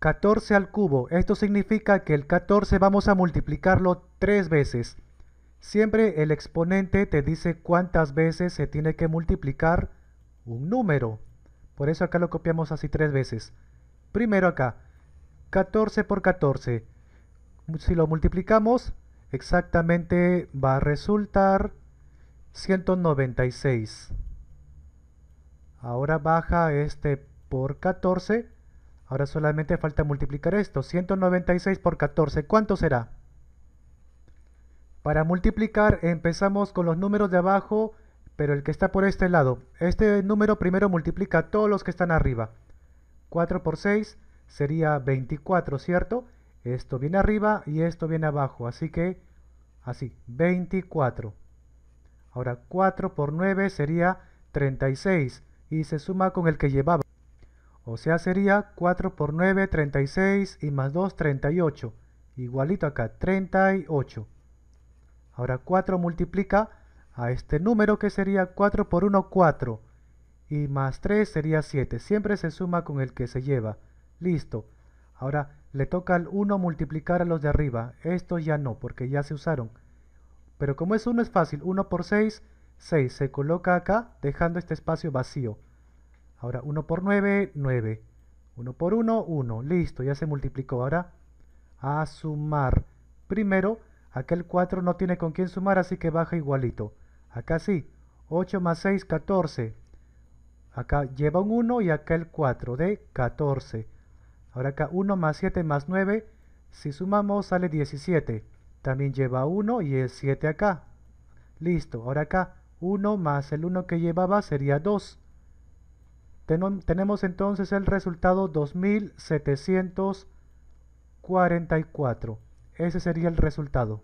14 al cubo. Esto significa que el 14 vamos a multiplicarlo tres veces. Siempre el exponente te dice cuántas veces se tiene que multiplicar un número. Por eso acá lo copiamos así tres veces. Primero acá, 14 por 14. Si lo multiplicamos, exactamente va a resultar 196. Ahora baja este por 14 Ahora solamente falta multiplicar esto. 196 por 14. ¿Cuánto será? Para multiplicar empezamos con los números de abajo, pero el que está por este lado. Este número primero multiplica todos los que están arriba. 4 por 6 sería 24, ¿cierto? Esto viene arriba y esto viene abajo, así que así, 24. Ahora 4 por 9 sería 36 y se suma con el que llevaba. O sea, sería 4 por 9, 36 y más 2, 38. Igualito acá, 38. Ahora 4 multiplica a este número que sería 4 por 1, 4. Y más 3 sería 7. Siempre se suma con el que se lleva. Listo. Ahora le toca al 1 multiplicar a los de arriba. Estos ya no, porque ya se usaron. Pero como es 1 es fácil. 1 por 6, 6. Se coloca acá dejando este espacio vacío. Ahora 1 por 9, 9. 1 por 1, 1. Listo, ya se multiplicó. Ahora a sumar. Primero, aquel 4 no tiene con quién sumar, así que baja igualito. Acá sí, 8 más 6, 14. Acá lleva un 1 y acá el 4 de 14. Ahora acá 1 más 7 más 9, si sumamos sale 17. También lleva 1 y es 7 acá. Listo, ahora acá 1 más el 1 que llevaba sería 2 tenemos entonces el resultado 2744. Ese sería el resultado.